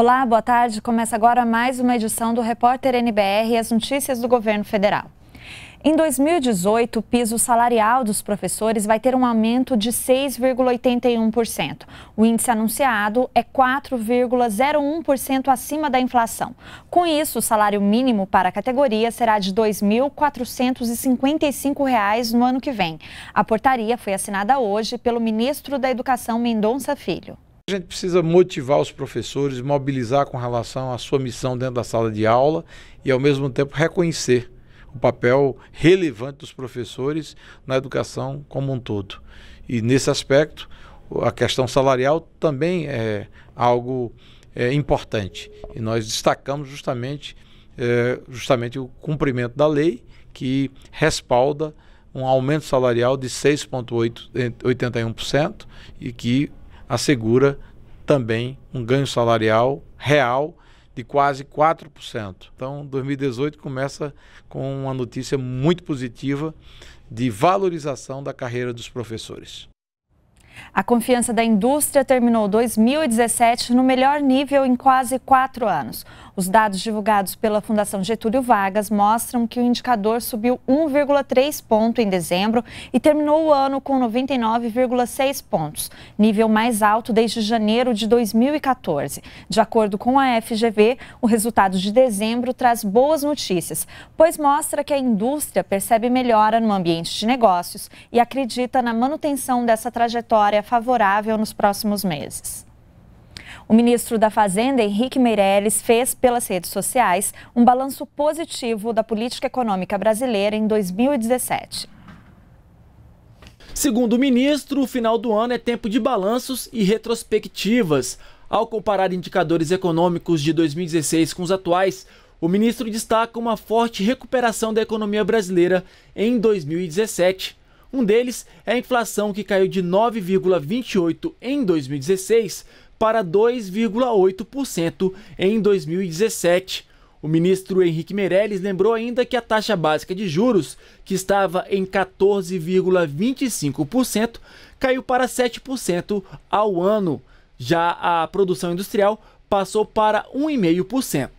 Olá, boa tarde. Começa agora mais uma edição do Repórter NBR e as notícias do governo federal. Em 2018, o piso salarial dos professores vai ter um aumento de 6,81%. O índice anunciado é 4,01% acima da inflação. Com isso, o salário mínimo para a categoria será de R$ 2.455 no ano que vem. A portaria foi assinada hoje pelo ministro da Educação Mendonça Filho. A gente precisa motivar os professores, mobilizar com relação à sua missão dentro da sala de aula e, ao mesmo tempo, reconhecer o papel relevante dos professores na educação como um todo. E, nesse aspecto, a questão salarial também é algo é, importante. E nós destacamos justamente, é, justamente o cumprimento da lei que respalda um aumento salarial de 6,81% e que assegura também um ganho salarial real de quase 4%. Então, 2018 começa com uma notícia muito positiva de valorização da carreira dos professores. A confiança da indústria terminou 2017 no melhor nível em quase quatro anos. Os dados divulgados pela Fundação Getúlio Vargas mostram que o indicador subiu 1,3 ponto em dezembro e terminou o ano com 99,6 pontos, nível mais alto desde janeiro de 2014. De acordo com a FGV, o resultado de dezembro traz boas notícias, pois mostra que a indústria percebe melhora no ambiente de negócios e acredita na manutenção dessa trajetória favorável nos próximos meses. O ministro da Fazenda, Henrique Meirelles, fez pelas redes sociais um balanço positivo da política econômica brasileira em 2017. Segundo o ministro, o final do ano é tempo de balanços e retrospectivas. Ao comparar indicadores econômicos de 2016 com os atuais, o ministro destaca uma forte recuperação da economia brasileira em 2017. Um deles é a inflação que caiu de 9,28 em 2016 para 2,8% em 2017. O ministro Henrique Meirelles lembrou ainda que a taxa básica de juros, que estava em 14,25%, caiu para 7% ao ano. Já a produção industrial passou para 1,5%.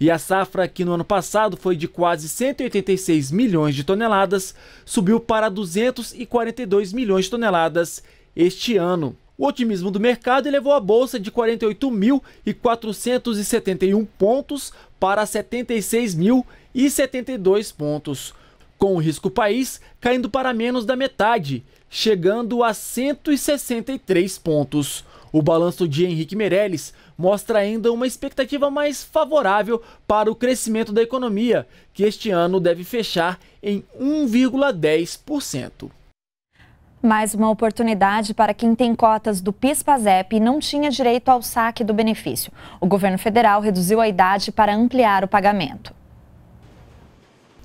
E a safra, que no ano passado foi de quase 186 milhões de toneladas, subiu para 242 milhões de toneladas este ano. O otimismo do mercado elevou a bolsa de 48.471 pontos para 76.072 pontos, com o risco país caindo para menos da metade, chegando a 163 pontos. O balanço de Henrique Meirelles mostra ainda uma expectativa mais favorável para o crescimento da economia, que este ano deve fechar em 1,10% mais uma oportunidade para quem tem cotas do PIS-PASEP e não tinha direito ao saque do benefício. O governo federal reduziu a idade para ampliar o pagamento.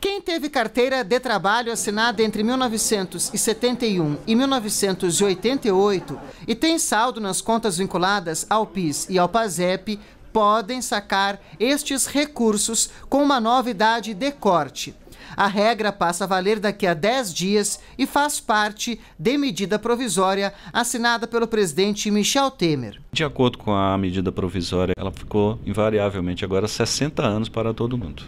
Quem teve carteira de trabalho assinada entre 1971 e 1988 e tem saldo nas contas vinculadas ao PIS e ao PASEP podem sacar estes recursos com uma novidade de corte. A regra passa a valer daqui a 10 dias e faz parte de medida provisória assinada pelo presidente Michel Temer. De acordo com a medida provisória, ela ficou invariavelmente agora 60 anos para todo mundo.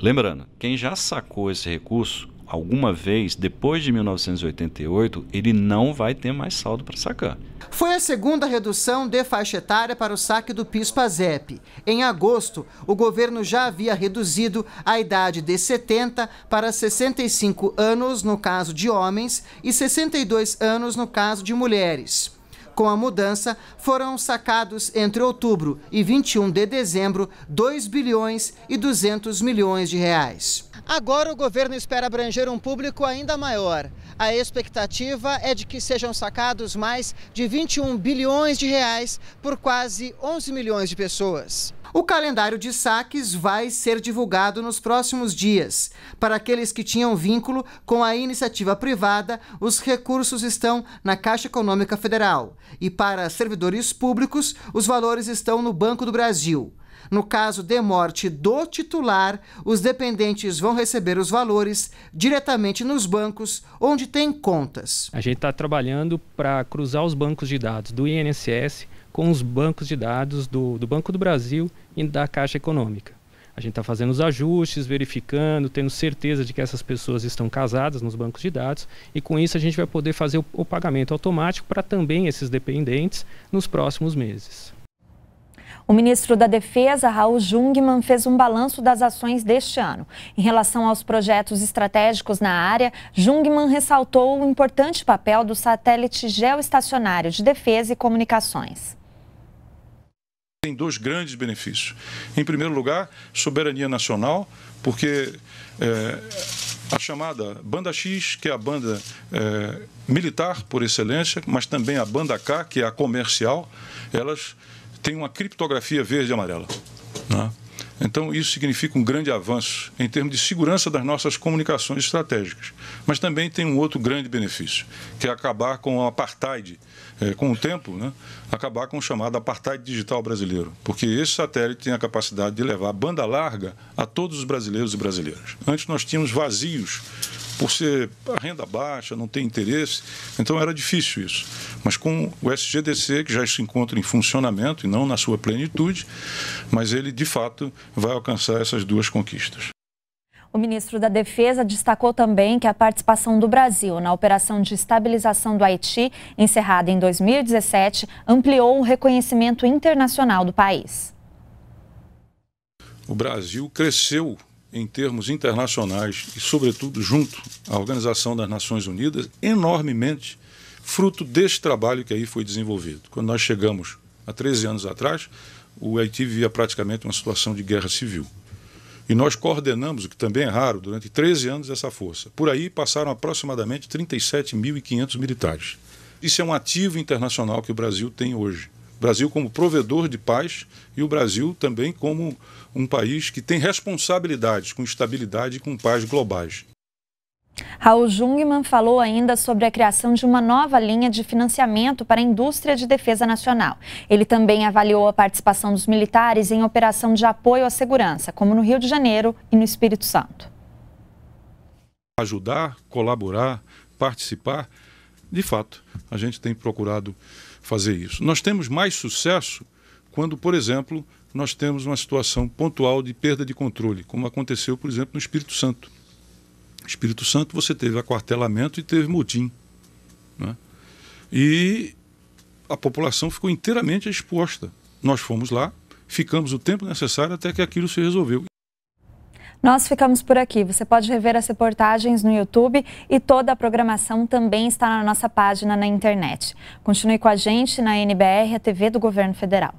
Lembrando, quem já sacou esse recurso alguma vez depois de 1988, ele não vai ter mais saldo para sacar. Foi a segunda redução de faixa etária para o saque do PIS/PASEP. Em agosto, o governo já havia reduzido a idade de 70 para 65 anos no caso de homens e 62 anos no caso de mulheres. Com a mudança, foram sacados entre outubro e 21 de dezembro 2 bilhões e 200 milhões de reais. Agora o governo espera abranger um público ainda maior. A expectativa é de que sejam sacados mais de 21 bilhões de reais por quase 11 milhões de pessoas. O calendário de saques vai ser divulgado nos próximos dias. Para aqueles que tinham vínculo com a iniciativa privada, os recursos estão na Caixa Econômica Federal. E para servidores públicos, os valores estão no Banco do Brasil. No caso de morte do titular, os dependentes vão receber os valores diretamente nos bancos onde tem contas. A gente está trabalhando para cruzar os bancos de dados do INSS com os bancos de dados do, do Banco do Brasil e da Caixa Econômica. A gente está fazendo os ajustes, verificando, tendo certeza de que essas pessoas estão casadas nos bancos de dados e com isso a gente vai poder fazer o, o pagamento automático para também esses dependentes nos próximos meses. O ministro da Defesa, Raul Jungmann, fez um balanço das ações deste ano. Em relação aos projetos estratégicos na área, Jungmann ressaltou o importante papel do satélite geoestacionário de defesa e comunicações tem dois grandes benefícios. Em primeiro lugar, soberania nacional, porque é, a chamada Banda X, que é a banda é, militar por excelência, mas também a Banda K, que é a comercial, elas tem uma criptografia verde e amarela. Né? Então, isso significa um grande avanço em termos de segurança das nossas comunicações estratégicas. Mas também tem um outro grande benefício, que é acabar com o apartheid, é, com o tempo, né? acabar com o chamado apartheid digital brasileiro. Porque esse satélite tem a capacidade de levar banda larga a todos os brasileiros e brasileiras. Antes nós tínhamos vazios por ser renda baixa, não tem interesse, então era difícil isso. Mas com o SGDC, que já se encontra em funcionamento e não na sua plenitude, mas ele de fato vai alcançar essas duas conquistas. O ministro da Defesa destacou também que a participação do Brasil na operação de estabilização do Haiti, encerrada em 2017, ampliou o reconhecimento internacional do país. O Brasil cresceu em termos internacionais e, sobretudo, junto à Organização das Nações Unidas, enormemente fruto deste trabalho que aí foi desenvolvido. Quando nós chegamos há 13 anos atrás, o Haiti vivia praticamente uma situação de guerra civil. E nós coordenamos, o que também é raro, durante 13 anos essa força. Por aí passaram aproximadamente 37.500 militares. Isso é um ativo internacional que o Brasil tem hoje. Brasil como provedor de paz e o Brasil também como um país que tem responsabilidades com estabilidade e com paz globais. Raul Jungmann falou ainda sobre a criação de uma nova linha de financiamento para a indústria de defesa nacional. Ele também avaliou a participação dos militares em operação de apoio à segurança, como no Rio de Janeiro e no Espírito Santo. Ajudar, colaborar, participar, de fato, a gente tem procurado fazer isso. Nós temos mais sucesso quando, por exemplo, nós temos uma situação pontual de perda de controle, como aconteceu, por exemplo, no Espírito Santo. No Espírito Santo, você teve aquartelamento e teve motim. Né? E a população ficou inteiramente exposta. Nós fomos lá, ficamos o tempo necessário até que aquilo se resolveu. Nós ficamos por aqui. Você pode rever as reportagens no YouTube e toda a programação também está na nossa página na internet. Continue com a gente na NBR, a TV do Governo Federal.